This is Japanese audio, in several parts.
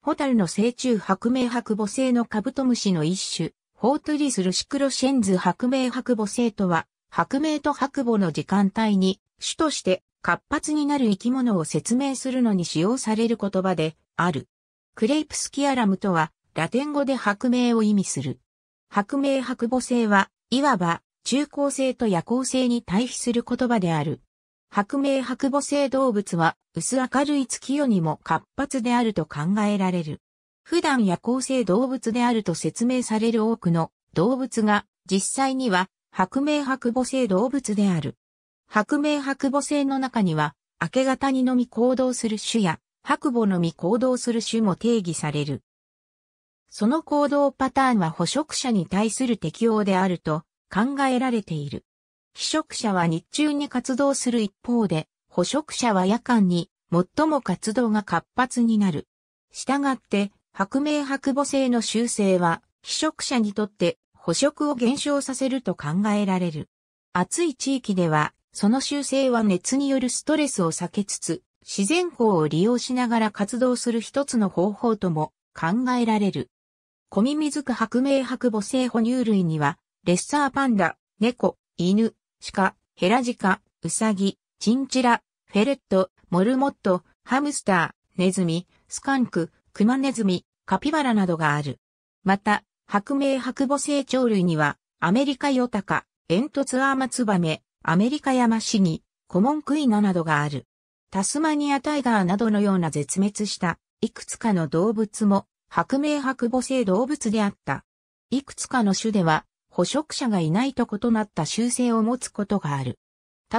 ホタルの成虫白明白母星のカブトムシの一種、ホートリスルシクロシェンズ白明白母星とは、白明と白母の時間帯に、種として活発になる生き物を説明するのに使用される言葉である。クレイプスキアラムとは、ラテン語で白明を意味する。白明白母星は、いわば、中高生と夜行性に対比する言葉である。白明白母性動物は薄明るい月夜にも活発であると考えられる。普段夜行性動物であると説明される多くの動物が実際には白明白母性動物である。白明白母性の中には明け方にのみ行動する種や白母のみ行動する種も定義される。その行動パターンは捕食者に対する適応であると考えられている。被食者は日中に活動する一方で、捕食者は夜間に最も活動が活発になる。したがって、白明白母性の修正は、被食者にとって捕食を減少させると考えられる。暑い地域では、その修正は熱によるストレスを避けつつ、自然光を利用しながら活動する一つの方法とも考えられる。コミミズク白明白母性哺乳類には、レッサーパンダ、猫、犬、鹿、ヘラジカ、ウサギ、チンチラ、フェレット、モルモット、ハムスター、ネズミ、スカンク、クマネズミ、カピバラなどがある。また、白明白母成長類には、アメリカヨタカ、煙突アーマツバメ、アメリカヤマシギ、コモンクイナなどがある。タスマニアタイガーなどのような絶滅したいくつかの動物も白明白母性動物であった。いくつかの種では捕食者がいないと異なった習性を持つことがある。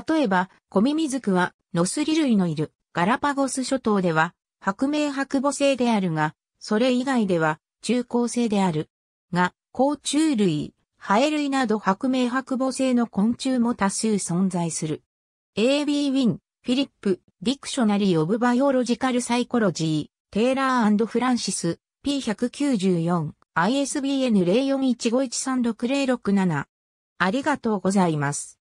例えば、コミミズクは、ノスリ類のいるガラパゴス諸島では、白明白母性であるが、それ以外では、中高性である。が、甲虫類、ハエ類など白明白母性の昆虫も多数存在する。A.B. ウィン、フィリップ、ディクショナリー・オブ・バイオロジカル・サイコロジー、テイラーフランシス、P194。ISBN 0415136067。ありがとうございます。